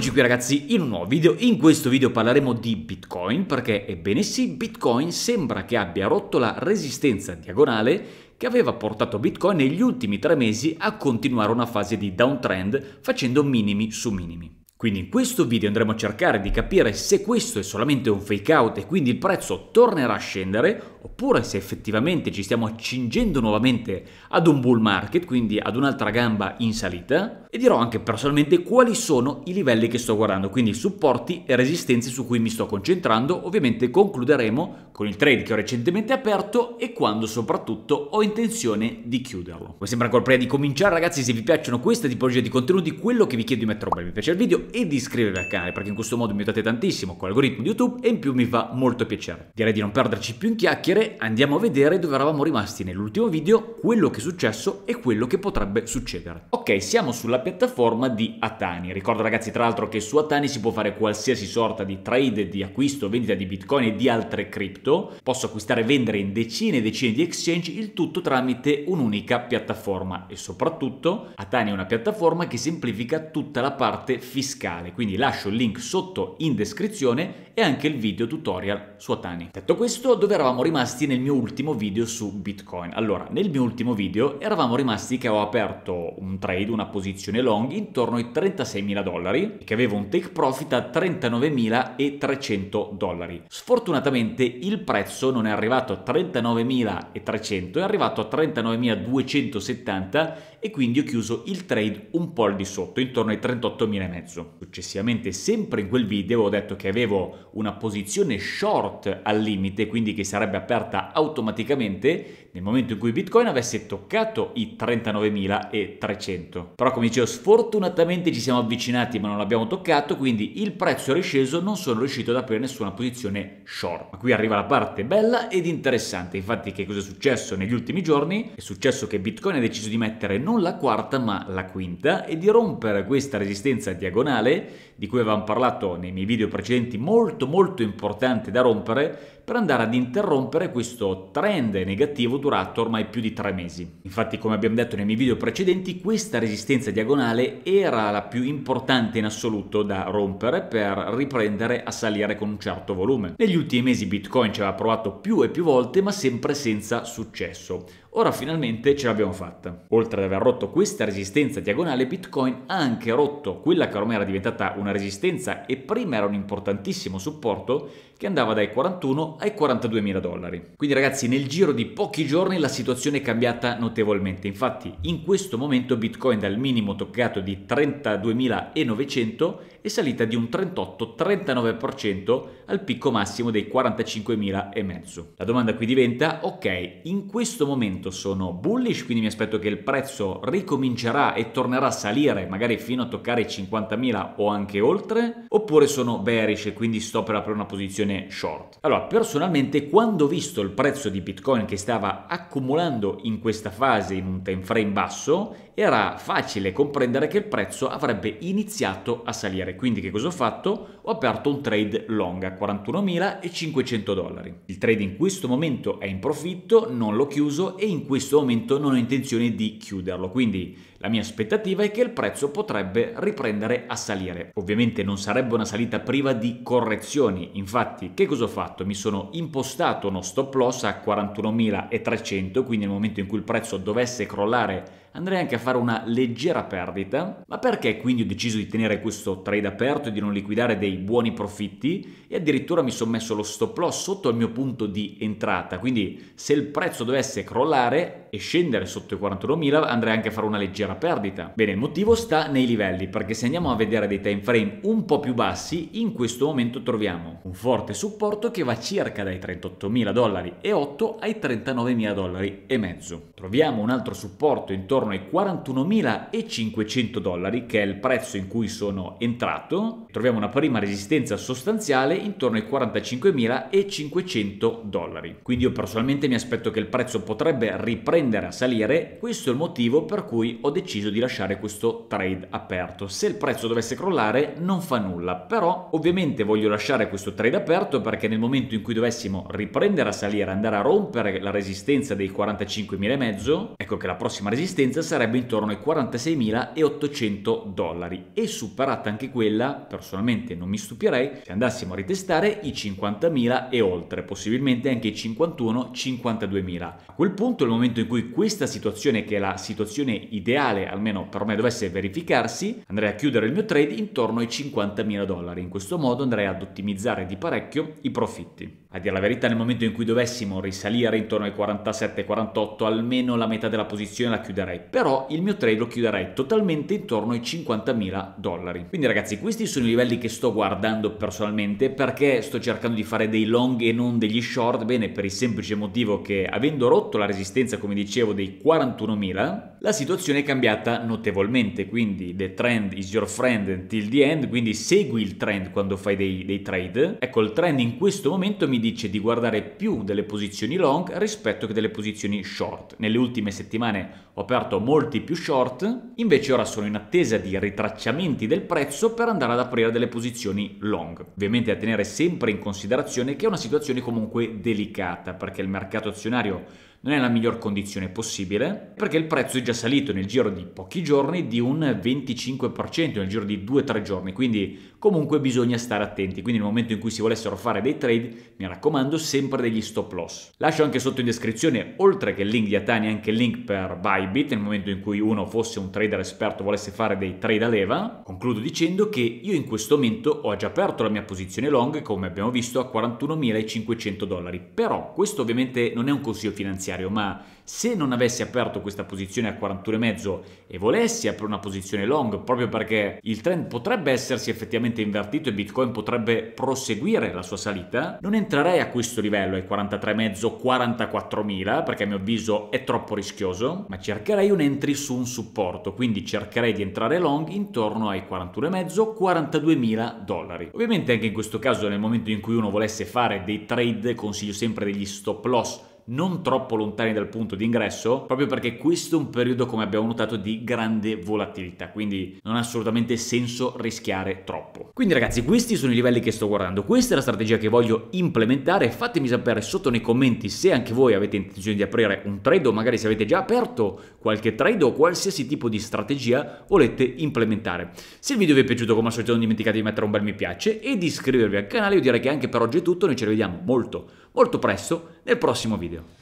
Eccoci qui ragazzi in un nuovo video, in questo video parleremo di Bitcoin perché ebbene sì Bitcoin sembra che abbia rotto la resistenza diagonale che aveva portato Bitcoin negli ultimi tre mesi a continuare una fase di downtrend facendo minimi su minimi. Quindi in questo video andremo a cercare di capire se questo è solamente un fake out e quindi il prezzo tornerà a scendere oppure se effettivamente ci stiamo accingendo nuovamente ad un bull market, quindi ad un'altra gamba in salita e dirò anche personalmente quali sono i livelli che sto guardando, quindi supporti e resistenze su cui mi sto concentrando. Ovviamente concluderemo con il trade che ho recentemente aperto e quando soprattutto ho intenzione di chiuderlo. Come sempre ancora prima di cominciare ragazzi se vi piacciono questa tipologia di contenuti quello che vi chiedo di mettere un bel mi piace al video video e di iscrivervi al canale perché in questo modo mi aiutate tantissimo con l'algoritmo di YouTube e in più mi fa molto piacere. Direi di non perderci più in chiacchiere, andiamo a vedere dove eravamo rimasti nell'ultimo video, quello che è successo e quello che potrebbe succedere. Ok, siamo sulla piattaforma di Atani. Ricordo ragazzi tra l'altro che su Atani si può fare qualsiasi sorta di trade, di acquisto, vendita di Bitcoin e di altre cripto. Posso acquistare e vendere in decine e decine di exchange, il tutto tramite un'unica piattaforma e soprattutto Atani è una piattaforma che semplifica tutta la parte fiscale fiscale, quindi lascio il link sotto in descrizione e anche il video tutorial su Atani. Detto questo, dove eravamo rimasti nel mio ultimo video su Bitcoin? Allora, nel mio ultimo video eravamo rimasti che avevo aperto un trade, una posizione long intorno ai 36.000 dollari e che avevo un take profit a 39.300 dollari. Sfortunatamente il prezzo non è arrivato a 39.300, è arrivato a 39.270 e quindi ho chiuso il trade un po' al di sotto, intorno ai 38.500. Successivamente, sempre in quel video, ho detto che avevo una posizione short al limite, quindi che sarebbe aperta automaticamente nel momento in cui Bitcoin avesse toccato i 39.300. Però come dicevo, sfortunatamente ci siamo avvicinati ma non l'abbiamo toccato, quindi il prezzo è risceso, non sono riuscito ad aprire nessuna posizione short. Ma qui arriva la parte bella ed interessante, infatti che cosa è successo negli ultimi giorni? È successo che Bitcoin ha deciso di mettere non la quarta ma la quinta e di rompere questa resistenza diagonale finale di cui avevamo parlato nei miei video precedenti molto molto importante da rompere per andare ad interrompere questo trend negativo durato ormai più di tre mesi. Infatti come abbiamo detto nei miei video precedenti questa resistenza diagonale era la più importante in assoluto da rompere per riprendere a salire con un certo volume. Negli ultimi mesi Bitcoin ci aveva provato più e più volte ma sempre senza successo. Ora finalmente ce l'abbiamo fatta. Oltre ad aver rotto questa resistenza diagonale Bitcoin ha anche rotto quella che ormai era diventata una una resistenza e prima era un importantissimo supporto che andava dai 41 ai 42 mila dollari. Quindi ragazzi nel giro di pochi giorni la situazione è cambiata notevolmente, infatti in questo momento Bitcoin dal minimo toccato di 32.900 è salita di un 38-39% al picco massimo dei 45.500. La domanda qui diventa, ok, in questo momento sono bullish, quindi mi aspetto che il prezzo ricomincerà e tornerà a salire magari fino a toccare i 50.000 o anche anche oltre, oppure sono bearish e quindi sto per aprire una posizione short. Allora, personalmente quando ho visto il prezzo di Bitcoin che stava accumulando in questa fase in un time frame basso, era facile comprendere che il prezzo avrebbe iniziato a salire. Quindi che cosa ho fatto? Ho aperto un trade long a 41.500 dollari. Il trade in questo momento è in profitto, non l'ho chiuso e in questo momento non ho intenzione di chiuderlo. Quindi la mia aspettativa è che il prezzo potrebbe riprendere a salire. Ovviamente non sarebbe una salita priva di correzioni, infatti che cosa ho fatto? Mi sono impostato uno stop loss a 41.300, quindi nel momento in cui il prezzo dovesse crollare andrei anche a fare una leggera perdita. Ma perché quindi ho deciso di tenere questo trade aperto e di non liquidare dei buoni profitti e addirittura mi sono messo lo stop loss sotto il mio punto di entrata, quindi se il prezzo dovesse crollare e scendere sotto i 41.000 andrei anche a fare una leggera perdita. Bene, il motivo sta nei livelli, perché se andiamo a vedere dei time frame un po' più bassi, in questo momento troviamo un forte supporto che va circa dai 38.000 dollari e 8 ai 39.000 dollari e mezzo. Troviamo un altro supporto intorno attorno ai 41.500 dollari, che è il prezzo in cui sono entrato. Troviamo una prima resistenza sostanziale intorno ai 45.500 dollari. Quindi io personalmente mi aspetto che il prezzo potrebbe riprendere a salire, questo è il motivo per cui ho deciso di lasciare questo trade aperto. Se il prezzo dovesse crollare non fa nulla, però ovviamente voglio lasciare questo trade aperto perché nel momento in cui dovessimo riprendere a salire, andare a rompere la resistenza dei 45.500, ecco che la prossima resistenza mensilità sarebbe intorno ai 46.800 dollari e superata anche quella, personalmente non mi stupirei se andassimo a ritestare i 50.000 e oltre, possibilmente anche i 51-52.000. A quel punto, il momento in cui questa situazione, che è la situazione ideale almeno per me dovesse verificarsi, andrei a chiudere il mio trade intorno ai 50.000 dollari. In questo modo andrei ad ottimizzare di parecchio i profitti. A dire la verità, nel momento in cui dovessimo risalire intorno ai 47-48, almeno la metà della posizione la chiuderei chiuderei, però il mio trade lo chiuderei totalmente intorno ai 50.000 dollari. Quindi ragazzi questi sono i livelli che sto guardando personalmente perché sto cercando di fare dei long e non degli short, bene per il semplice motivo che avendo rotto la resistenza come dicevo dei 41.000 la situazione è cambiata notevolmente, quindi the trend is your friend until the end, quindi segui il trend quando fai dei, dei trade. Ecco il trend in questo momento mi dice di guardare più delle posizioni long rispetto che delle posizioni short. Nelle ultime settimane ho aperto pubblicato molti più short, invece ora sono in attesa di ritracciamenti del prezzo per andare ad aprire delle posizioni long. Ovviamente a tenere sempre in considerazione che è una situazione comunque delicata, perché il mercato azionario non è la miglior condizione possibile, perché il prezzo è già salito nel giro di pochi giorni di un 25% nel giro di 2-3 giorni, quindi comunque bisogna stare attenti, quindi nel momento in cui si volessero fare dei trade, mi raccomando sempre degli stop loss. Lascio anche sotto in descrizione, oltre che il link di Atani, anche il link per Bybit, nel momento in cui uno fosse un trader esperto volesse fare dei trade a leva. Concludo dicendo che io in questo momento ho già aperto la mia posizione long, come abbiamo visto, a 41.500 dollari, però questo ovviamente non è un consiglio finanziario, finanziario, ma se non avessi aperto questa posizione a 41,5 e volessi aprire una posizione long, proprio perché il trend potrebbe essersi effettivamente invertito e Bitcoin potrebbe proseguire la sua salita, non entrerei a questo livello ai 43,5 44.000 perché a mio avviso è troppo rischioso, ma cercherei un entry su un supporto, quindi cercherei di entrare long intorno ai 41,5 42.000 dollari. Ovviamente anche in questo caso nel momento in cui uno volesse fare dei trade consiglio sempre degli stop loss non troppo lontani dal punto di ingresso, proprio perché questo è un periodo, come abbiamo notato, di grande volatilità, quindi non ha assolutamente senso rischiare troppo. Quindi ragazzi, questi sono i livelli che sto guardando, questa è la strategia che voglio implementare, fatemi sapere sotto nei commenti se anche voi avete intenzione di aprire un trade o magari se avete già aperto qualche trade o qualsiasi tipo di strategia volete implementare. Se il video vi è piaciuto, come al solito non dimenticate di mettere un bel mi piace e di iscrivervi al canale, io direi che anche per oggi è tutto, noi ci rivediamo molto molto presto nel prossimo video.